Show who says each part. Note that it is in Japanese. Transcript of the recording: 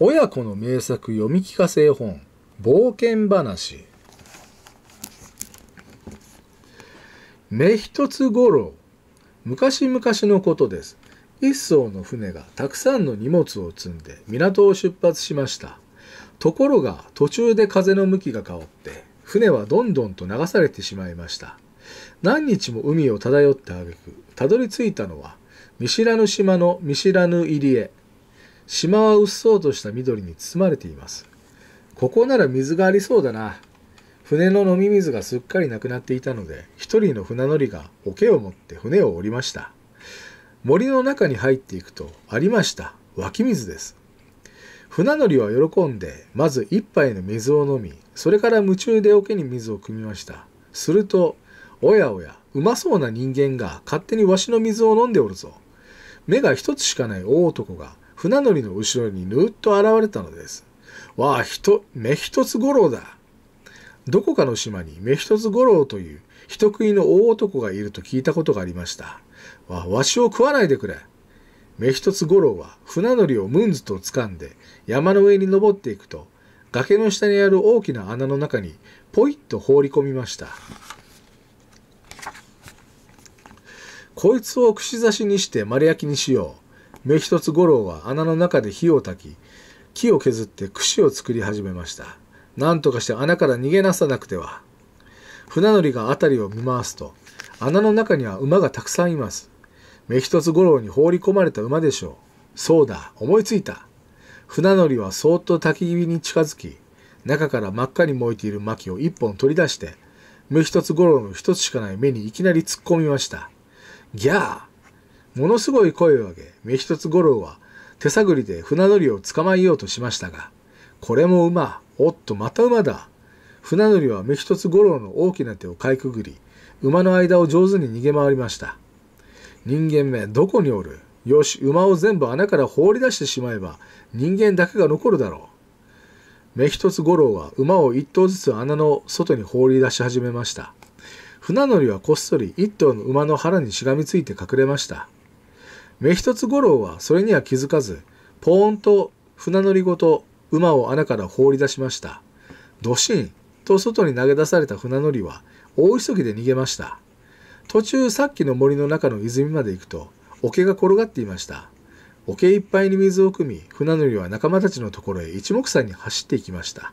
Speaker 1: 親子の名作読み聞かせ絵本冒険話目一つ五郎昔々のことです一艘の船がたくさんの荷物を積んで港を出発しましたところが途中で風の向きが変わって船はどんどんと流されてしまいました何日も海を漂ってあげくたどり着いたのは見知らぬ島の見知らぬ入り江島はうっそうとした緑に包まれています。ここなら水がありそうだな。船の飲み水がすっかりなくなっていたので、一人の船乗りが桶を持って船を降りました。森の中に入っていくと、ありました。湧き水です。船乗りは喜んで、まず一杯の水を飲み、それから夢中で桶に水を汲みました。すると、おやおや、うまそうな人間が勝手にわしの水を飲んでおるぞ。目が一つしかない大男が船乗りの後ろにぬっと現れたのです。わあ、ひと、目一つ五郎だ。どこかの島に目一つ五郎という人食いの大男がいると聞いたことがありました。わ、わしを食わないでくれ。目一つ五郎は船乗りをムンズと掴んで山の上に登っていくと、崖の下にある大きな穴の中にポイッと放り込みました。こいつを串刺しにして丸焼きにしよう。目一つ五郎は穴の中で火を焚き、木を削って串を作り始めました。何とかして穴から逃げなさなくては。船乗りが辺りを見回すと、穴の中には馬がたくさんいます。目一つ五郎に放り込まれた馬でしょう。そうだ、思いついた。船乗りはそーっと焚き火に近づき、中から真っ赤に燃えている薪を一本取り出して、目一つ五郎の一つしかない目にいきなり突っ込みました。ギャーものすごい声を上げ、目一つ五郎は手探りで船乗りを捕まえようとしましたが、これも馬、おっとまた馬だ。船乗りは目一つ五郎の大きな手をかいくぐり、馬の間を上手に逃げ回りました。人間目、どこにおるよし、馬を全部穴から放り出してしまえば、人間だけが残るだろう。目一つ五郎は馬を一頭ずつ穴の外に放り出し始めました。船乗りはこっそり一頭の馬の腹にしがみついて隠れました。目一つ五郎はそれには気づかず、ポーンと船乗りごと馬を穴から放り出しました。ドシンと外に投げ出された船乗りは大急ぎで逃げました。途中さっきの森の中の泉まで行くと桶が転がっていました。桶いっぱいに水を汲み船乗りは仲間たちのところへ一目散に走っていきました。